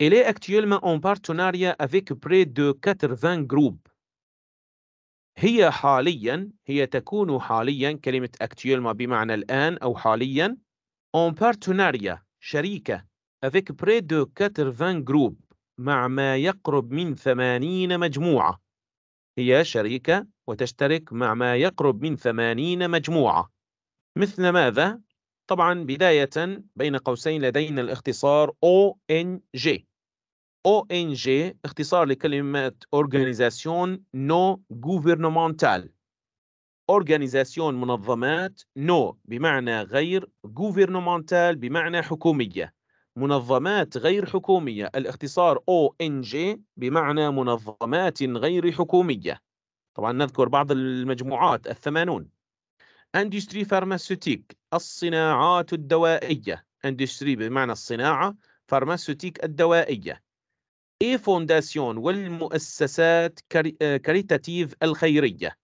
Elle est actuellement en partenariat avec près de 80 groupes. هي حاليا هي تكون حاليا كلمة actuellement بمعنى الآن أو حاليا en partenariat شريكة avec près de 80 groupes مع ما يقرب من 80 مجموعة هي شريكة وتشترك مع ما يقرب من 80 مجموعة مثل ماذا؟ طبعا بداية بين قوسين لدينا الاختصار ONG او ان جي اختصار لكلمه Organization نو Governmental Organization منظمات نو no بمعنى غير Governmental بمعنى حكوميه منظمات غير حكوميه الاختصار او ان جي بمعنى منظمات غير حكوميه طبعا نذكر بعض المجموعات الثمانون اندستري فارماسيوتيك الصناعات الدوائيه اندستري بمعنى الصناعه فارماسيوتيك الدوائيه اي فونداسيون والمؤسسات آه، كاريتاتيف الخيريه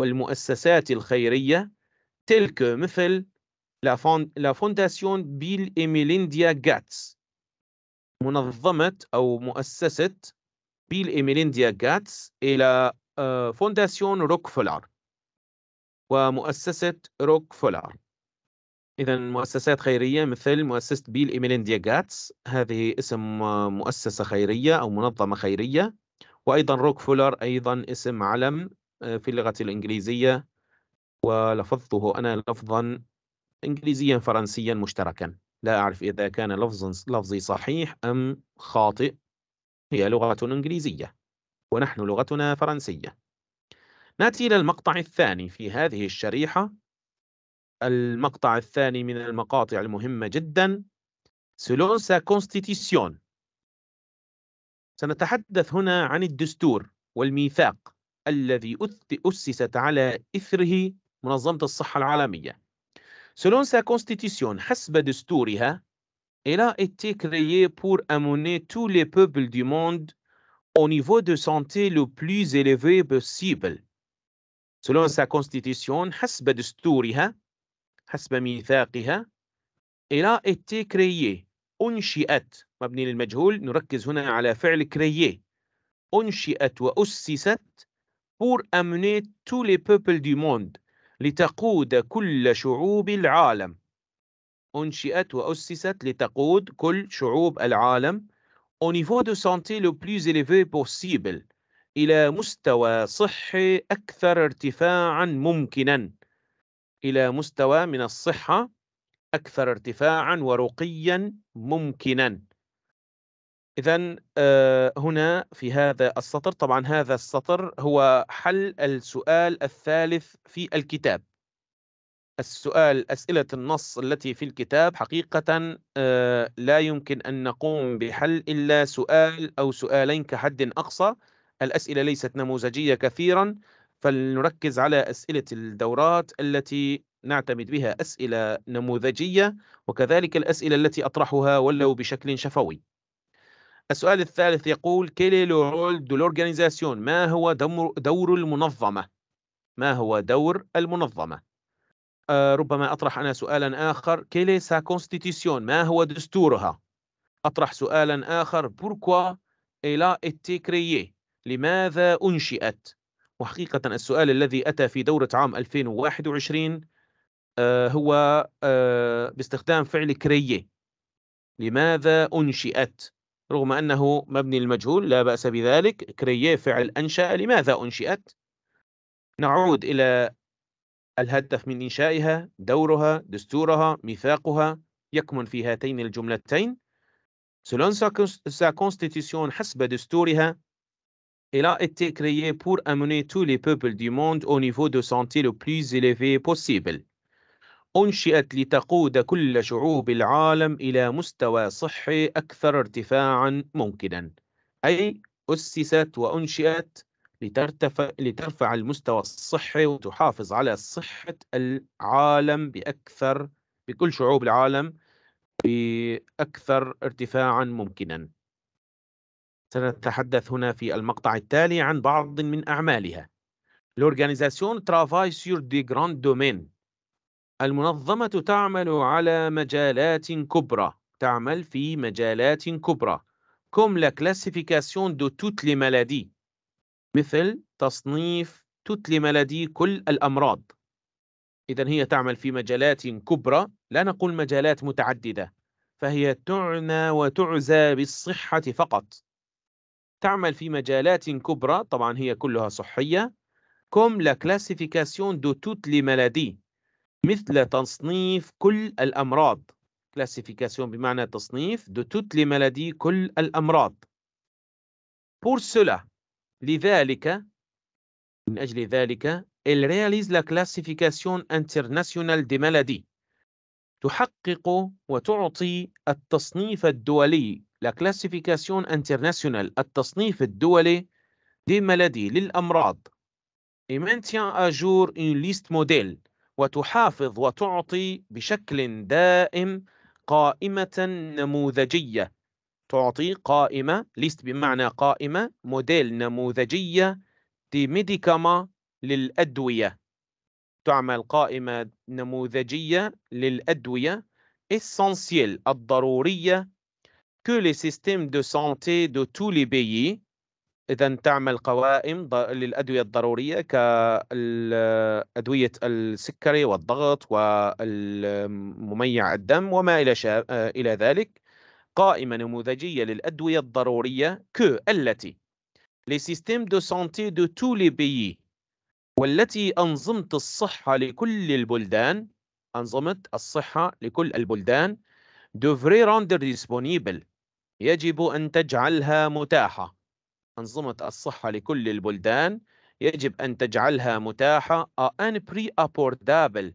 والمؤسسات الخيريه تلك مثل لا فونداسيون بيل ايميليندا جاتس منظمة أو مؤسسة بيل ايميليندا جاتس إلى آه، فونداسيون روكفولار ومؤسسة روكفولار اذا مؤسسات خيريه مثل مؤسسه بيل ايميلينديا جاتس هذه اسم مؤسسه خيريه او منظمه خيريه وايضا روكفولر ايضا اسم علم آه، في اللغه الانجليزيه ولفظته انا لفظا انجليزيا فرنسيا مشتركا لا اعرف اذا كان لفظ لفظي صحيح ام خاطئ هي لغه انجليزيه ونحن لغتنا فرنسيه ناتي الى المقطع الثاني في هذه الشريحه المقطع الثاني من المقاطع المهمة جدا سا كونستيتيسيون سنتحدث هنا عن الدستور والميثاق الذي أسست على إثره منظمة الصحة العالمية سا كونستيتيسيون حسب دستورها إلا إتي كريي بور pour amener tous les peuples du monde au niveau de santé le plus élevé possible. Selon sa constitution, حسب دستورها, حسب ميثاقها إلى إتي كريي أنشئت مبني للمجهول نركز هنا على فعل كريي أنشئت وأسست pour amener tous les peuples du monde لتقود كل شعوب العالم أنشئت وأسست لتقود كل شعوب العالم au niveau de santé le plus élevé possible إلى مستوى صحي أكثر ارتفاعا ممكنا إلى مستوى من الصحة أكثر ارتفاعا ورقيا ممكنا إذا آه، هنا في هذا السطر طبعا هذا السطر هو حل السؤال الثالث في الكتاب السؤال أسئلة النص التي في الكتاب حقيقة آه، لا يمكن أن نقوم بحل إلا سؤال أو سؤالين كحد أقصى الأسئلة ليست نموذجية كثيرا فلنركز على أسئلة الدورات التي نعتمد بها أسئلة نموذجية وكذلك الأسئلة التي أطرحها ولو بشكل شفوي السؤال الثالث يقول كيلي لو رول دو لورغانيزاسيون ما هو دور المنظمة؟ ما هو دور المنظمة؟ آه ربما أطرح أنا سؤالا آخر كيلي سا كونستيتيسيون ما هو دستورها؟ أطرح سؤالا آخر بوركوا إلا إتي كريي لماذا أنشئت؟ وحقيقة السؤال الذي أتى في دورة عام 2021 آه، هو آه، باستخدام فعل كرية لماذا أنشئت رغم أنه مبني المجهول لا بأس بذلك كرية فعل أنشأ لماذا أنشئت نعود إلى الهدف من إنشائها دورها دستورها ميثاقها يكمن في هاتين الجملتين سلون sa حسب دستورها Il a été créé pour amener tous les peuples du monde au niveau de santé le plus élevé possible. أنشئت لتقود كل شعوب العالم إلى مستوى صحي أكثر ارتفاعا ممكنا أي أسست وأنشئت لترتفع, لترفع المستوى الصحي وتحافظ على صحة العالم بأكثر بكل شعوب العالم بأكثر ارتفاعا ممكنا سنتحدث هنا في المقطع التالي عن بعض من أعمالها لورغانيزاسيون ترافاي سور دي جراند دومين المنظمة تعمل على مجالات كبرى تعمل في مجالات كبرى كوم لا كلاسيفيكاسيون دو توت لي مالادي مثل تصنيف توت لي مالادي كل الأمراض إذا هي تعمل في مجالات كبرى لا نقول مجالات متعددة فهي تعنى وتعزى بالصحة فقط تعمل في مجالات كبرى طبعا هي كلها صحية كوم لا كلاسيفيكاسيون دو توت لي مالادي مثل تصنيف كل الأمراض كلاسيفيكاسيون بمعنى تصنيف دو توت لي مالادي كل الأمراض بور cela, لذلك من أجل ذلك elle réalise la classification internationale des maladies تحقق وتعطي التصنيف الدولي لا كلاسيفيكاسيون انترناسيونال التصنيف الدولي دي مالادي للأمراض إيمانتيان أجور اون ليست موديل وتحافظ وتعطي بشكل دائم قائمة نموذجية تعطي قائمة ليست بمعنى قائمة موديل نموذجية دي ميديكاما للأدوية تعمل قائمة نموذجية للأدوية essentielle الضرورية que les systèmes de santé de tous les pays اذا تعمل قوائم للادويه الضروريه كادويه السكري والضغط ومميع الدم وما الى شا... آه، الى ذلك قائمه نموذجيه للادويه الضروريه ك التي لي سيستيم دو سانتي دو تو لي pays والتي انظمه الصحه لكل البلدان انظمه الصحه لكل البلدان دوفري راندر ديسبونيبل يجب أن تجعلها متاحة أنظمة الصحة لكل البلدان يجب أن تجعلها متاحة أن pre أبوردابل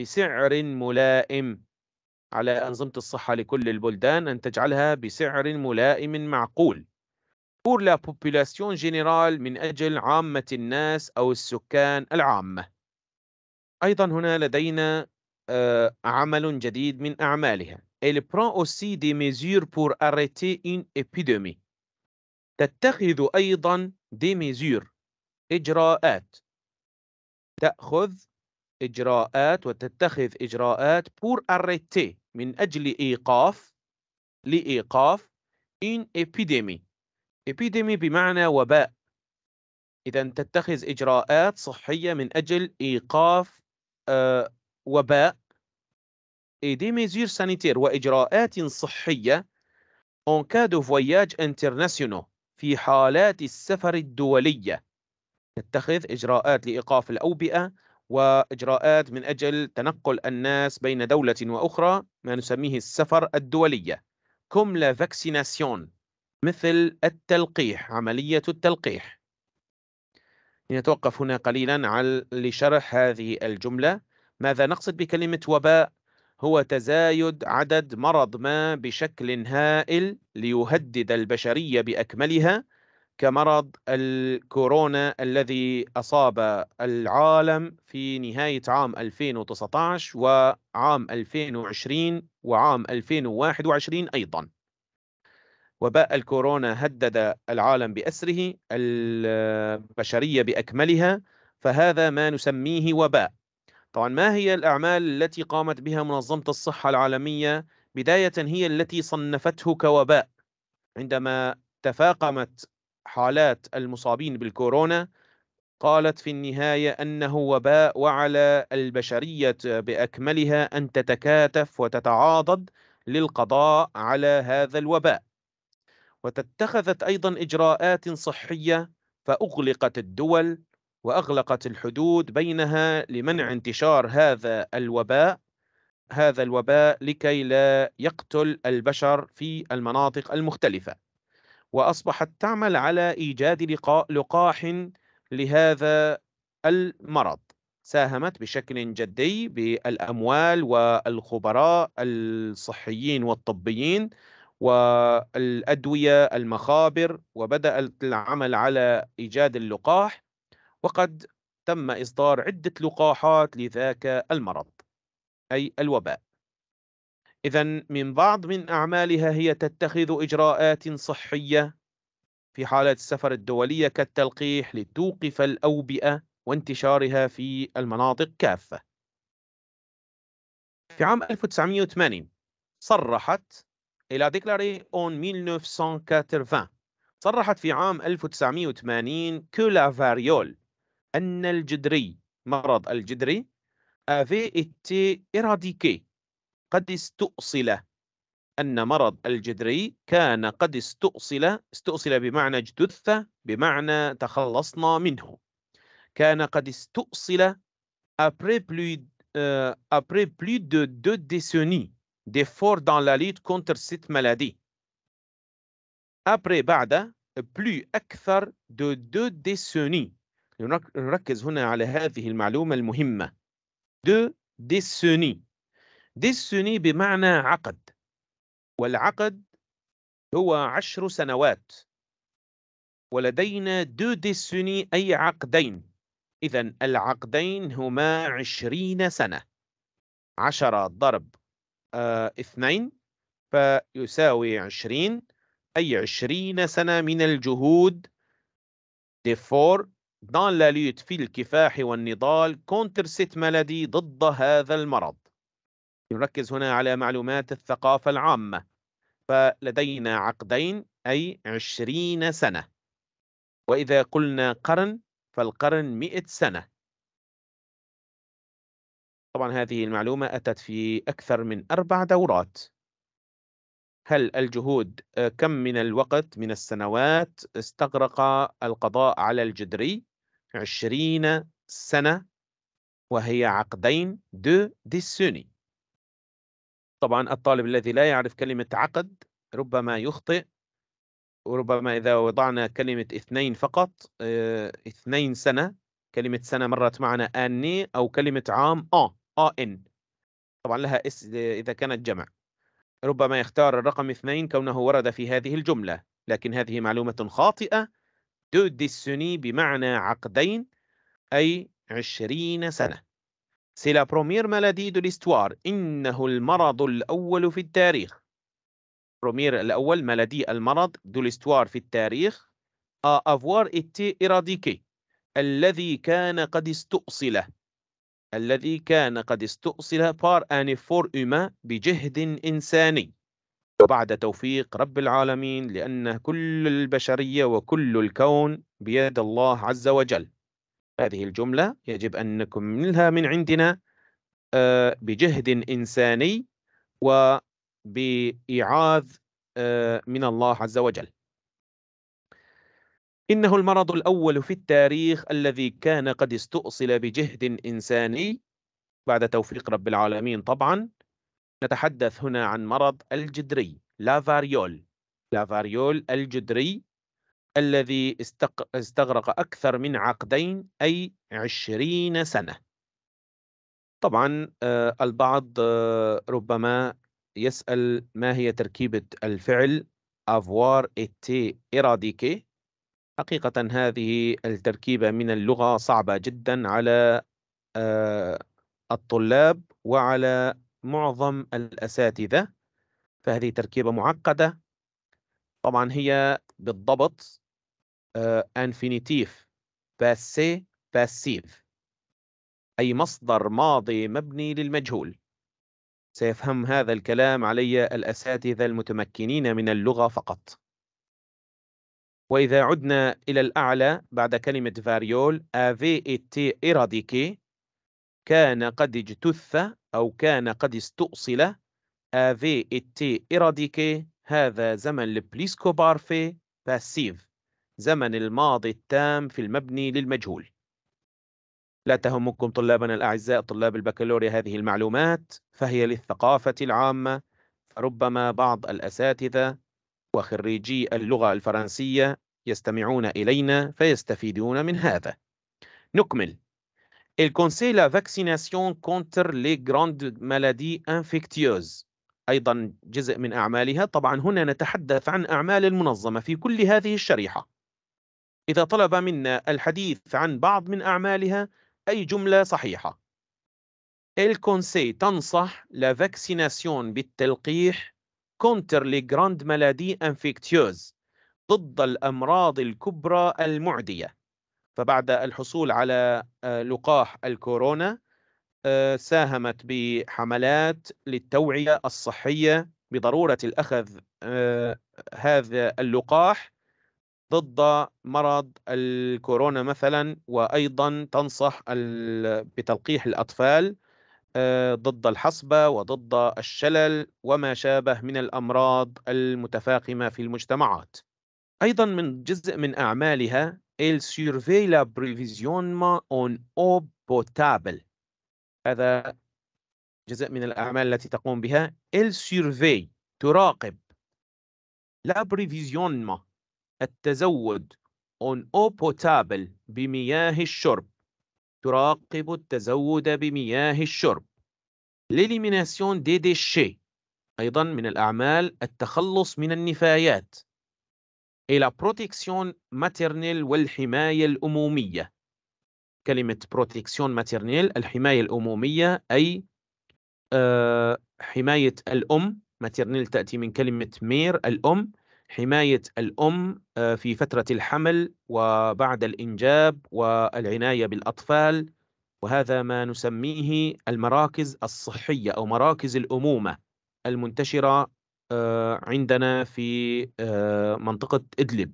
بسعر ملائم على أنظمة الصحة لكل البلدان أن تجعلها بسعر ملائم معقول pour la population générale من أجل عامة الناس أو السكان العامة أيضا هنا لدينا آه، عمل جديد من أعمالها elle prend aussi des mesures pour arrêter une épidémie. تتخذ أيضا des mesures إجراءات تأخذ إجراءات وتتخذ إجراءات pour arrêter من أجل إيقاف لإيقاف in epidemic epidemic بمعنى وباء إذا تتخذ إجراءات صحية من أجل إيقاف آه وباء et des mesures sanitaires وإجراءات صحية en cas de voyage international في حالات السفر الدولية نتخذ إجراءات لإيقاف الأوبئة وإجراءات من أجل تنقل الناس بين دولة وأخرى ما نسميه السفر الدولية كم لا فاكسيناسيون مثل التلقيح عملية التلقيح نتوقف هنا قليلا على لشرح هذه الجملة ماذا نقصد بكلمة وباء هو تزايد عدد مرض ما بشكل هائل ليهدد البشرية بأكملها كمرض الكورونا الذي أصاب العالم في نهاية عام 2019 وعام 2020 وعام 2021 أيضا وباء الكورونا هدد العالم بأسره البشرية بأكملها فهذا ما نسميه وباء طبعا ما هي الأعمال التي قامت بها منظمة الصحة العالمية بداية هي التي صنفته كوباء عندما تفاقمت حالات المصابين بالكورونا قالت في النهاية أنه وباء وعلى البشرية بأكملها أن تتكاتف وتتعاضد للقضاء على هذا الوباء وتتخذت أيضا إجراءات صحية فأغلقت الدول واغلقت الحدود بينها لمنع انتشار هذا الوباء هذا الوباء لكي لا يقتل البشر في المناطق المختلفه واصبحت تعمل على ايجاد لقاح لهذا المرض ساهمت بشكل جدي بالاموال والخبراء الصحيين والطبيين والادويه المخابر وبدات العمل على ايجاد اللقاح وقد تم إصدار عدة لقاحات لذاك المرض أي الوباء إذا من بعض من أعمالها هي تتخذ إجراءات صحية في حالة السفر الدولية كالتلقيح لتوقف الأوبئة وانتشارها في المناطق كافة في عام 1980 صرحت إلى ديكلاري اون 1980 صرحت في عام 1980 كولا فاريول ان الجدري مرض الجدري افي آه، اتي ايراديكي قد استؤصل ان مرض الجدري كان قد استؤصل استؤصل بمعنى اجتث بمعنى تخلصنا منه كان قد استؤصل ابري آه، بلو Après plus de deux décennies d'efforts dans la lutte contre cette maladie. بعد, بلو أكثر دو دو ديسوني نركز هنا على هذه المعلومة المهمة دو ديسوني ديسوني بمعنى عقد والعقد هو عشر سنوات ولدينا دو ديسوني أي عقدين إذا العقدين هما عشرين سنة عشرة ضرب آه اثنين فيساوي عشرين أي عشرين سنة من الجهود ديفور dans la lutte في الكفاح والنضال contre cette maladie ضد هذا المرض نركز هنا على معلومات الثقافة العامة فلدينا عقدين أي عشرين سنة وإذا قلنا قرن فالقرن مئة سنة طبعا هذه المعلومة أتت في أكثر من أربع دورات هل الجهود آه، كم من الوقت من السنوات استغرق القضاء على الجدري عشرين سنة وهي عقدين دو دي سوني طبعا الطالب الذي لا يعرف كلمة عقد ربما يخطئ وربما إذا وضعنا كلمة اثنين فقط اه اثنين سنة كلمة سنة مرت معنا أني أو كلمة عام آه آه إن طبعا لها اس إذا كانت جمع ربما يختار الرقم اثنين كونه ورد في هذه الجملة لكن هذه معلومة خاطئة دو ديسوني بمعنى عقدين أي عشرين سنة سي لا بروميير مالادي دو ليستوار إنه المرض الأول في التاريخ بروميير الأول مالادي المرض دو ليستوار في التاريخ أ أفوار إتي إراديكي الذي كان قد استؤصل الذي كان قد استؤصل بار أن فور أما بجهد إنساني وبعد توفيق رب العالمين لأن كل البشرية وكل الكون بيد الله عز وجل هذه الجملة يجب أن نكملها من عندنا آه، بجهد إنساني وبإيعاذ آه، من الله عز وجل إنه المرض الأول في التاريخ الذي كان قد استؤصل بجهد إنساني بعد توفيق رب العالمين طبعا نتحدث هنا عن مرض الجدري لافاريول لافاريول الجدري الذي استغرق أكثر من عقدين أي عشرين سنة طبعا آه، البعض آه، ربما يسأل ما هي تركيبة الفعل avoir été éradiqué حقيقة هذه التركيبة من اللغة صعبة جدا على آه، الطلاب وعلى معظم الأساتذة فهذه تركيبة معقدة طبعا هي بالضبط انفينيتيف باسي باسيف أي مصدر ماضي مبني للمجهول سيفهم هذا الكلام علي الأساتذة المتمكنين من اللغة فقط وإذا عدنا إلى الأعلى بعد كلمة فاريول avait été éradiqué كان قد اجتث أو كان قد استؤصل أفي آه، إتي إراديكي هذا زمن لبليسكو بارفي باسيف زمن الماضي التام في المبني للمجهول لا تهمكم طلابنا الأعزاء طلاب البكالوريا هذه المعلومات فهي للثقافة العامة فربما بعض الأساتذة وخريجي اللغة الفرنسية يستمعون إلينا فيستفيدون من هذا نكمل Il conseille la vaccination contre les grandes maladies infectieuses أيضا جزء من أعمالها طبعا هنا نتحدث عن أعمال المنظمة في كل هذه الشريحة إذا طلب منا الحديث عن بعض من أعمالها أي جملة صحيحة الكونسي تنصح لا فاكسيناسيون بالتلقيح كونتر لي جراند مالادي انفكتيوز ضد الأمراض الكبرى المعدية فبعد الحصول على آه، لقاح الكورونا آه، ساهمت بحملات للتوعية الصحية بضرورة الأخذ آه، هذا اللقاح ضد مرض الكورونا مثلا وأيضا تنصح بتلقيح الأطفال ضد الحصبة وضد الشلل وما شابه من الأمراض المتفاقمة في المجتمعات أيضا من جزء من أعمالها elle surveille l'approvisionnement en eau potable هذا جزء من الأعمال التي تقوم بها elle surveille تراقب l'approvisionnement التزود on eau potable بمياه الشرب تراقب التزود بمياه الشرب l'élimination des déchets أيضا من الأعمال التخلص من النفايات الى بروتكسيون ماتيرنيل والحمايه الاموميه كلمه بروتكسيون ماتيرنيل الحمايه الاموميه اي آه، حمايه الام ماتيرنيل تاتي من كلمه مير الام حمايه الام آه، في فتره الحمل وبعد الانجاب والعنايه بالاطفال وهذا ما نسميه المراكز الصحيه او مراكز الامومه المنتشره آه، عندنا في آه، منطقة إدلب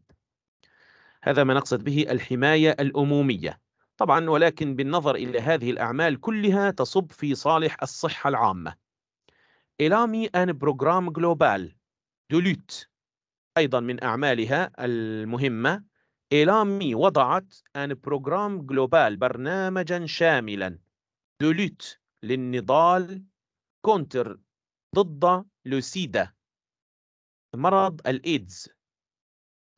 هذا ما نقصد به الحماية الأمومية طبعا ولكن بالنظر إلى هذه الأعمال كلها تصب في صالح الصحة العامة إلامي أن بروجرام جلوبال دوليت أيضا من أعمالها المهمة إلامي وضعت أن بروجرام جلوبال برنامجا شاملا دوليت للنضال كونتر ضد لوسيدا مرض الايدز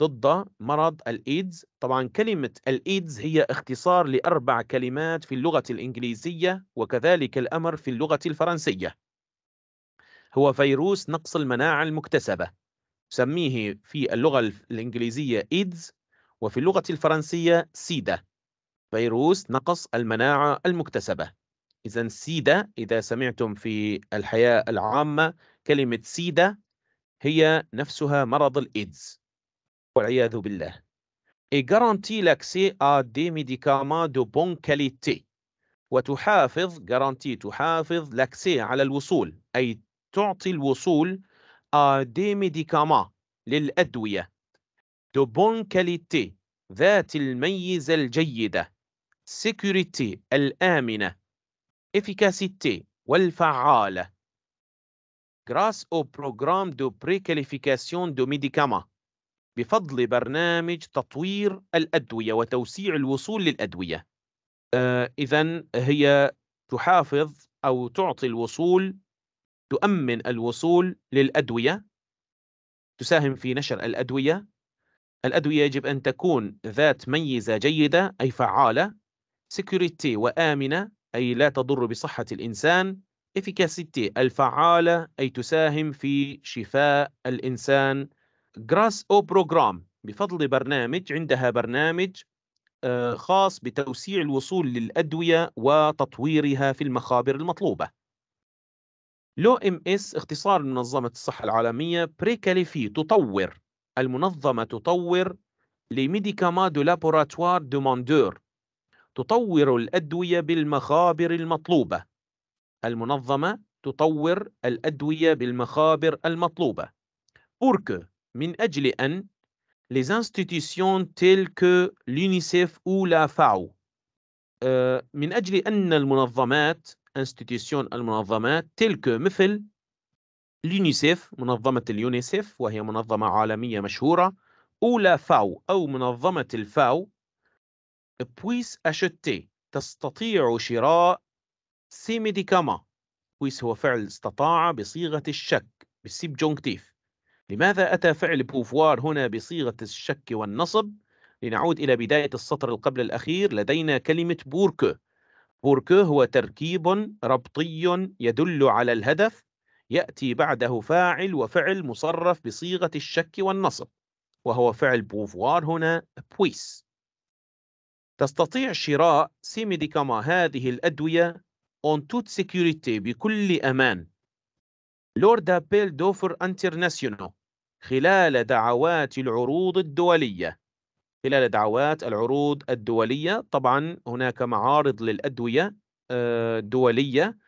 ضد مرض الايدز طبعا كلمه الايدز هي اختصار لاربع كلمات في اللغه الانجليزيه وكذلك الامر في اللغه الفرنسيه هو فيروس نقص المناعه المكتسبه سميه في اللغه الانجليزيه ايدز وفي اللغه الفرنسيه سيدا فيروس نقص المناعه المكتسبه اذا سيدا اذا سمعتم في الحياه العامه كلمه سيدا هي نفسها مرض الايدز والعياذ بالله et garantit l'accès à des médicaments de bonne qualité وتحافظ garantit تحافظ l'accès على الوصول أي تعطي الوصول à des médicaments للأدوية de bonne qualité ذات الميزة الجيدة sécurité الآمنة efficacité والفعالة grâce au programme de préqualification de médicaments بفضل برنامج تطوير الأدوية وتوسيع الوصول للأدوية آه إذا هي تحافظ أو تعطي الوصول تؤمن الوصول للأدوية تساهم في نشر الأدوية الأدوية يجب أن تكون ذات ميزة جيدة أي فعالة سكيورتي وآمنة أي لا تضر بصحة الإنسان efficacité الفعالة أي تساهم في شفاء الإنسان grass أو بروجرام بفضل برنامج عندها برنامج آه، خاص بتوسيع الوصول للأدوية وتطويرها في المخابر المطلوبة لو ام اس اختصار منظمة الصحة العالمية بريكاليفي تطور المنظمة تطور لميديكاما دو لابوراتوار دوماندور تطور الأدوية بالمخابر المطلوبة المنظمة تطور الأدوية بالمخابر المطلوبة pour que من أجل أن les institutions telles que l'UNICEF ou la FAO آه، من أجل أن المنظمات institution المنظمات تلك مثل اليونيسيف منظمة اليونيسيف وهي منظمة عالمية مشهورة أولى فاو أو منظمة الفاو puisse acheter تستطيع شراء سيميديكاما كويس هو فعل استطاع بصيغة الشك بالسبجونكتيف لماذا أتى فعل بوفوار هنا بصيغة الشك والنصب؟ لنعود إلى بداية السطر القبل الأخير لدينا كلمة بوركو بوركو هو تركيب ربطي يدل على الهدف يأتي بعده فاعل وفعل مصرف بصيغة الشك والنصب وهو فعل بوفوار هنا بويس تستطيع شراء سيميديكاما هذه الأدوية on toute sécurité بكل أمان lors d'appels d'offres internationaux خلال دعوات العروض الدولية خلال دعوات العروض الدولية طبعا هناك معارض للأدوية آه، دولية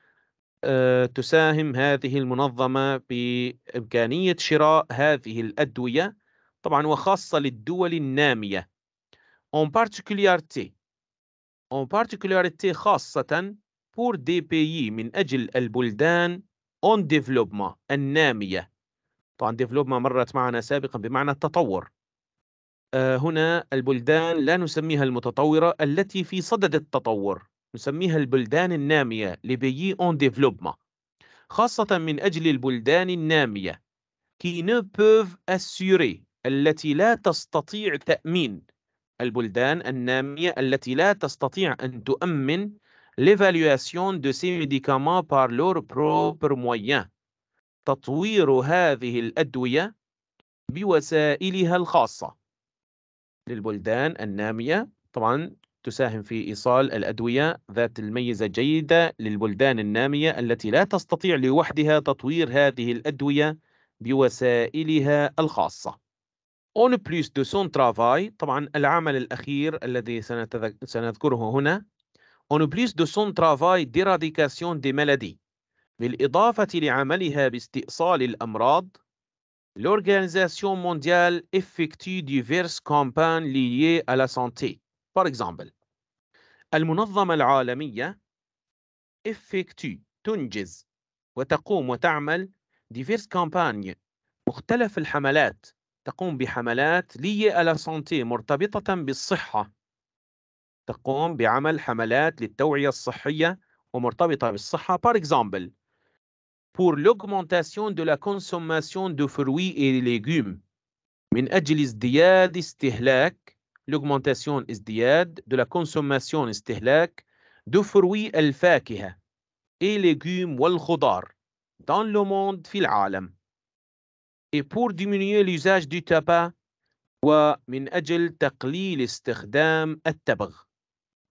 آه، تساهم هذه المنظمة بإمكانية شراء هذه الأدوية طبعا وخاصة للدول النامية en particularité en particularité خاصة pour des pays من أجل البلدان on development النامية طبعا development مرت معنا سابقا بمعنى التطور آه، هنا البلدان لا نسميها المتطورة التي في صدد التطور نسميها البلدان النامية لبيي اون ديفلوبما خاصة من أجل البلدان النامية كي نو بوف أسيوري التي لا تستطيع تأمين البلدان النامية التي لا تستطيع أن تؤمن l'évaluation de ces médicaments par leurs oh. propres moyens تطوير هذه الأدوية بوسائلها الخاصة للبلدان النامية طبعا تساهم في إيصال الأدوية ذات الميزة جيدة للبلدان النامية التي لا تستطيع لوحدها تطوير هذه الأدوية بوسائلها الخاصة اون plus de son travail طبعا العمل الأخير الذي سنتذك... سنذكره هنا en plus de son travail d'éradication des maladies, بالإضافة لعملها باستئصال الأمراض, l'Organisation mondiale effectue diverses campagnes liées à la santé. Par exemple, المنظمة العالمية effectue تنجز وتقوم وتعمل diverses campagnes مختلف الحملات تقوم بحملات liées à la santé مرتبطة بالصحة تقوم بعمل حملات للتوعية الصحية ومرتبطة بالصحة par example pour l'augmentation de la consommation de fruits et légumes من أجل ازدياد استهلاك l'augmentation ازدياد de la consommation استهلاك de fruits الفاكهة et légumes والخضار dans le monde في العالم et pour diminuer l'usage du tabac ومن أجل تقليل استخدام التبغ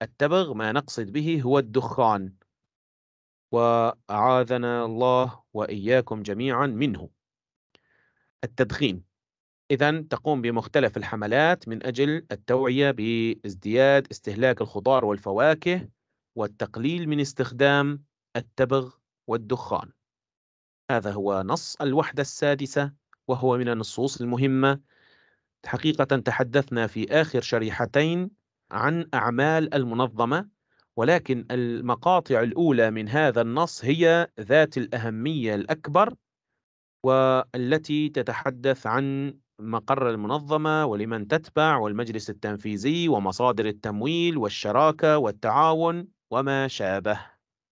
التبغ ما نقصد به هو الدخان وأعاذنا الله وإياكم جميعا منه التدخين إذا تقوم بمختلف الحملات من أجل التوعية بازدياد استهلاك الخضار والفواكه والتقليل من استخدام التبغ والدخان هذا هو نص الوحدة السادسة وهو من النصوص المهمة حقيقة تحدثنا في آخر شريحتين عن أعمال المنظمة ولكن المقاطع الأولى من هذا النص هي ذات الأهمية الأكبر والتي تتحدث عن مقر المنظمة ولمن تتبع والمجلس التنفيذي ومصادر التمويل والشراكة والتعاون وما شابه